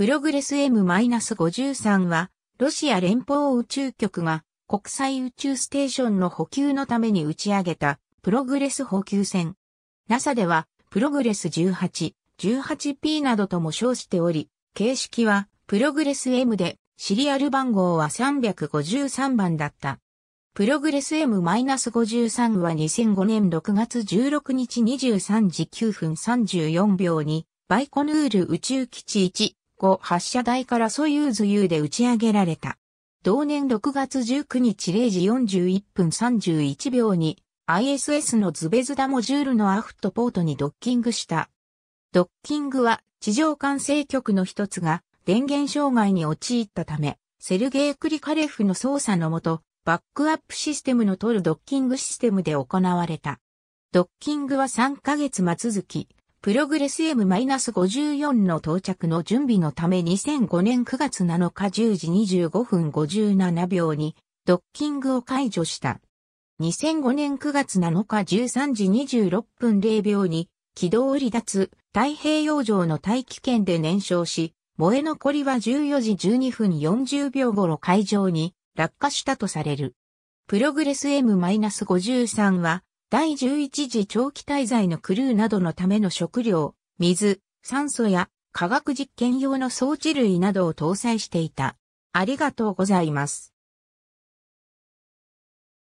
プログレス M-53 は、ロシア連邦宇宙局が国際宇宙ステーションの補給のために打ち上げたプログレス補給船。NASA では、プログレス18、18P などとも称しており、形式はプログレス M で、シリアル番号は353番だった。プログレス M-53 は2005年6月16日23時9分34秒に、バイコヌール宇宙基地後発射台からソユーズ U で打ち上げられた。同年6月19日0時41分31秒に ISS のズベズダモジュールのアフトポートにドッキングした。ドッキングは地上管制局の一つが電源障害に陥ったため、セルゲイ・クリカレフの操作のもと、バックアップシステムの取るドッキングシステムで行われた。ドッキングは3ヶ月末き、プログレス M-54 の到着の準備のため2005年9月7日10時25分57秒にドッキングを解除した。2005年9月7日13時26分0秒に軌道離脱、太平洋上の大気圏で燃焼し、燃え残りは14時12分40秒頃海上に落下したとされる。プログレス M-53 は第11次長期滞在のクルーなどのための食料、水、酸素や科学実験用の装置類などを搭載していた。ありがとうございます。